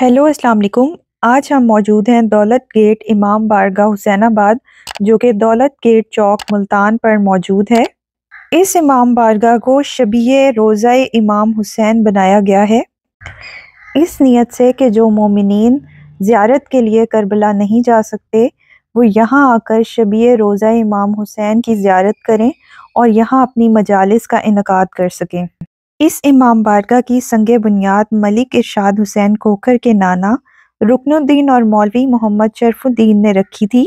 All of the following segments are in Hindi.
हेलो अस्सलाम वालेकुम आज हम मौजूद हैं दौलत गेट इमाम बारगाह हुसैनाबाद जो कि दौलत गेट चौक मुल्तान पर मौजूद है इस इमाम बारगाह को शबी रोज़ा इमाम हुसैन बनाया गया है इस नीयत से कि जो मोमिन ज़्यारत के लिए करबला नहीं जा सकते वो यहाँ आकर शबी रोज़ा इमाम हुसैन की ज़्यारत करें और यहाँ अपनी मजालस का इनका कर सकें इस इमाम बारगा की संग बुनियाद मलिक इरशाद हुसैन कोकर के नाना रुकनुद्दीन और मौलवी मोहम्मद शरफुद्दीन ने रखी थी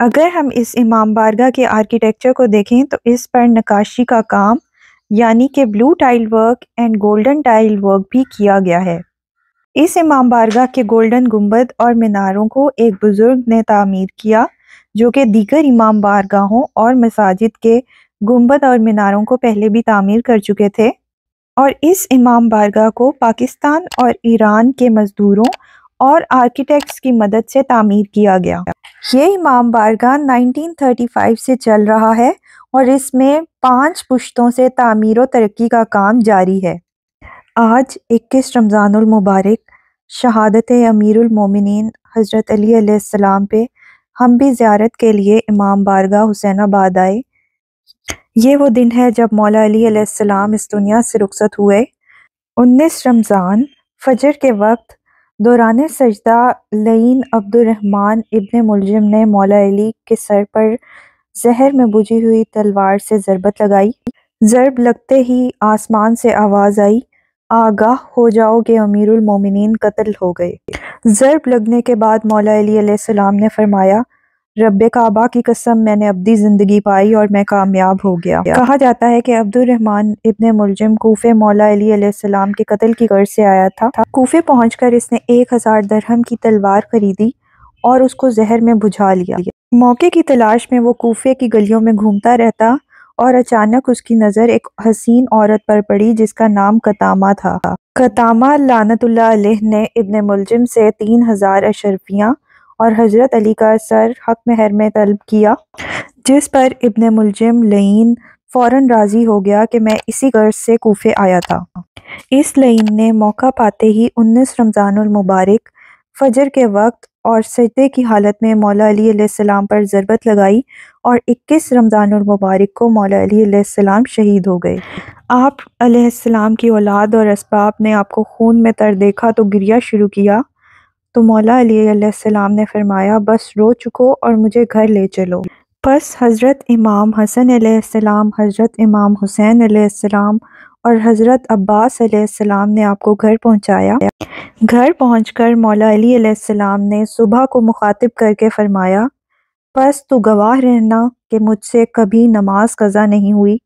अगर हम इस इमाम बारगा के आर्किटेक्चर को देखें तो इस पर नकाशी का काम यानी कि blue tile work and golden tile work भी किया गया है इस इमाम बारगाह के गोल्डन गुम्बद और मीनारों को एक बुज़ुर्ग ने तामीर किया जो कि दीगर इमाम बारगाहों और मसाजिद के गुम्बद और मीनारों को पहले भी तामीर कर चुके थे और इस इमाम बारगाह को पाकिस्तान और ईरान के मज़दूरों और आर्किटेक्ट्स की मदद से तामीर किया गया ये इमाम बारगाह 1935 से चल रहा है और इसमें पांच पुश्तों से तामीर तरक्की का काम जारी है आज 21 रमजान मुबारक शहादत अमीरमिन हज़रत अली पे हम भी ज़्यारत के लिए इमाम बारगाह हुसैन आबाद आए ये वो दिन है जब मौला अली अलैहिस्सलाम इस दुनिया से रुखसत हुए 19 रमज़ान फजर के वक्त दौरान सजदा लईन अब्दुलरहमान इब्न मुलजम ने मौला अली के सर पर जहर में बुझी हुई तलवार से ज़रबत लगाई ज़रब लगते ही आसमान से आवाज़ आई आगाह हो जाओ कि अमीरुल मोमिनीन कत्ल हो गए ज़रब लगने के बाद मौला अली अलैहिस्सलाम ने फरमाया रब काबा की कसम मैंने अपनी ज़िंदगी पाई और मैं कामयाब हो गया कहा जाता है कि अब्दुलरहमान इबन मुलजम कोफे मौला अलीसम के कत्ल की गर्ज से आया था कोफे पहुँच कर इसने एक हज़ार दरहम की तलवार खरीदी और उसको जहर में बुझा लिया मौके की तलाश में वो कोफे की गलियों में घूमता रहता और अचानक उसकी नज़र एक हसीन औरत पर पड़ी जिसका नाम कतामा था कतामा लानतुल्ला ने इब्ने मुलजिम से तीन हज़ार अशरफिया और हज़रत अली का सर हक महर में तलब किया जिस पर इबन मुलजम लईन फ़ौर राज़ी हो गया कि मैं इसी गर्ज से कोफ़े आया था इस लईन ने मौका पाते ही उन्नीस रमज़ानमबारक फजर के वक्त और सजदे की हालत में मौला अली पर ज़रबत लगाई और 21 रमज़ान मुबारक को मौला अली शहीद हो गए आप की औलाद और इसबाब ने आपको खून में तर देखा तो गिरिया शुरू किया तो मौला अलीसम ने फ़रमाया बस रो चुको और मुझे घर ले चलो बस हज़रत इमाम हसन आसमाम हज़रत इमाम हुसैन आसमाम और हज़रत अब्बास ने आपको घर पहुँचाया घर कर मौला अली ने सुबह को मुखातिब करके फ़रमाया बस तो गवाह रहना कि मुझसे कभी नमाज कज़ा नहीं हुई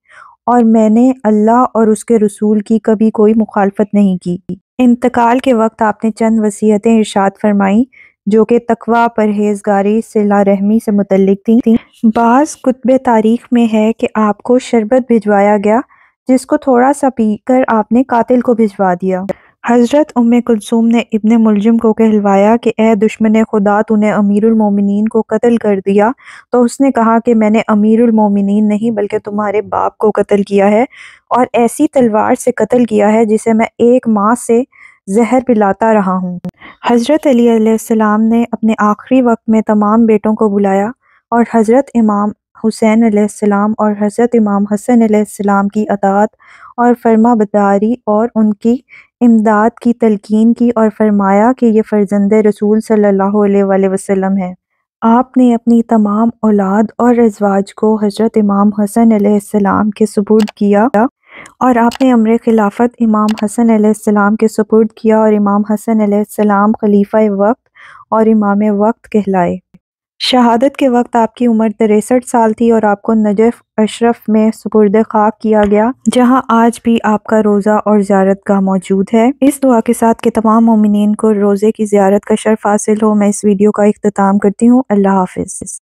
और मैंने अल्लाह और उसके रसूल की कभी कोई मुखालफत नहीं की इंतकाल के वक्त आपने चंद वसीयतें इर्शाद फरमाई जो कि तकवा परहेजगारी सिला रहमी से मुतलिक थी, थी। बाज़ कुतब तारीख में है कि आपको शरबत भिजवाया गया जिसको थोड़ा सा पीकर आपने कातिल को भिजवा दिया हज़रत उम कुलसूम ने इब्ने मुलजम को कहलवाया कि ए दुश्मन खुदा तूने अमीरमिन को कत्ल कर दिया तो उसने कहा कि मैंने अमीरमिन नहीं बल्कि तुम्हारे बाप को कत्ल किया है और ऐसी तलवार से कत्ल किया है जिसे मैं एक माह से जहर पिलाता रहा हूँ हज़रत अलीसम ने अपने आखिरी वक्त में तमाम बेटों को बुलाया और हज़रत इमाम हुसैन और हज़रत इमाम हसन की अदात और फरमा बदारी और उनकी इमदाद की तलकिन की और फरमाया कि ये फ़र्जंद रसूल सल्ला वसलम है आपने अपनी तमाम औलाद और रजवाज को हज़रत इमाम हसन सलाम के सबूत किया और आपने अमर खिलाफत इमाम हसन सलाम के सपूर्द किया और इमाम हसन आसमाम खलीफा वक्त और इमाम वक्त कहलाए शहादत के वक्त आपकी उम्र तिरसठ साल थी और आपको नजफ़ अशरफ में सुपुर्द खाक किया गया जहां आज भी आपका रोज़ा और ज्यारत गाह मौजूद है इस दुआ के साथ के तमाम ममिन को रोज़े की ज्यारत का शर्फ हासिल हो मैं इस वीडियो का अख्ताम करती हूँ अल्लाह हाफिज़